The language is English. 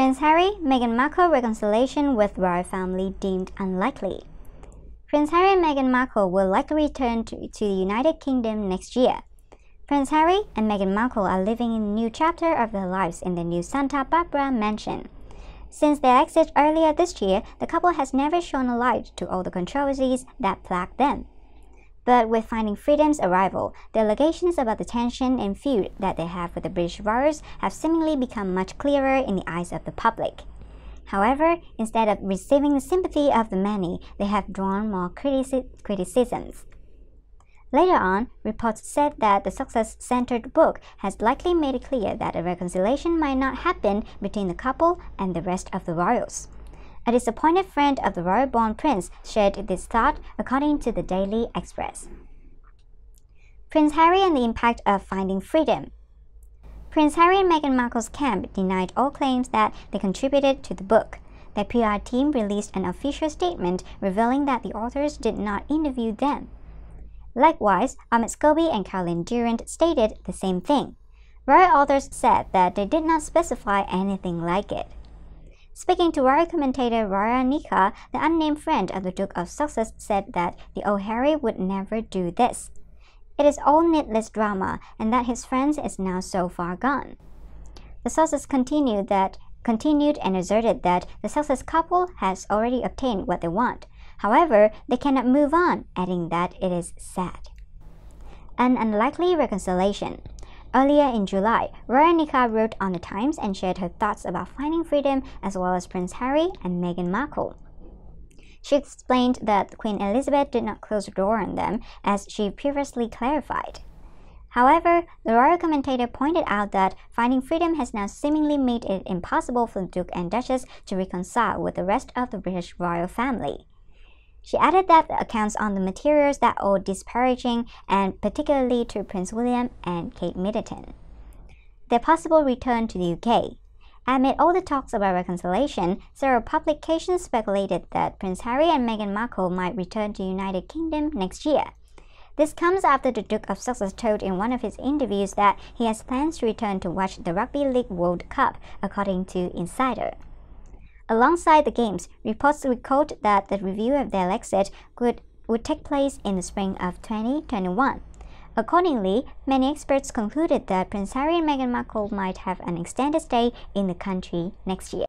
Prince Harry, Meghan Markle reconciliation with royal family deemed unlikely. Prince Harry and Meghan Markle will likely return to, to the United Kingdom next year. Prince Harry and Meghan Markle are living in a new chapter of their lives in the new Santa Barbara mansion. Since their exit earlier this year, the couple has never shown a light to all the controversies that plagued them. But with Finding Freedom's arrival, the allegations about the tension and feud that they have with the British royals have seemingly become much clearer in the eyes of the public. However, instead of receiving the sympathy of the many, they have drawn more critici criticisms. Later on, reports said that the success centered book has likely made it clear that a reconciliation might not happen between the couple and the rest of the royals. A disappointed friend of the royal-born prince shared this thought, according to the Daily Express. Prince Harry and the impact of finding freedom. Prince Harry and Meghan Markle's camp denied all claims that they contributed to the book. Their PR team released an official statement revealing that the authors did not interview them. Likewise, Ahmed Scobie and Caroline Durant stated the same thing. Royal authors said that they did not specify anything like it. Speaking to royal commentator Raya Nika, the unnamed friend of the Duke of Sussex said that the O'Harry would never do this. It is all needless drama and that his friends is now so far gone. The sources continued that continued and asserted that the Sussex couple has already obtained what they want. However, they cannot move on, adding that it is sad. An unlikely reconciliation. Earlier in July, Veronica wrote on The Times and shared her thoughts about finding freedom as well as Prince Harry and Meghan Markle. She explained that Queen Elizabeth did not close the door on them, as she previously clarified. However, the royal commentator pointed out that finding freedom has now seemingly made it impossible for the Duke and Duchess to reconcile with the rest of the British royal family. She added that the accounts on the materials that are disparaging and particularly to Prince William and Kate Middleton. Their possible return to the UK. Amid all the talks about reconciliation, several publications speculated that Prince Harry and Meghan Markle might return to the United Kingdom next year. This comes after the Duke of Sussex told in one of his interviews that he has plans to return to watch the Rugby League World Cup, according to Insider. Alongside the games, reports recalled that the review of their exit could, would take place in the spring of 2021. Accordingly, many experts concluded that Prince Harry and Meghan Markle might have an extended stay in the country next year.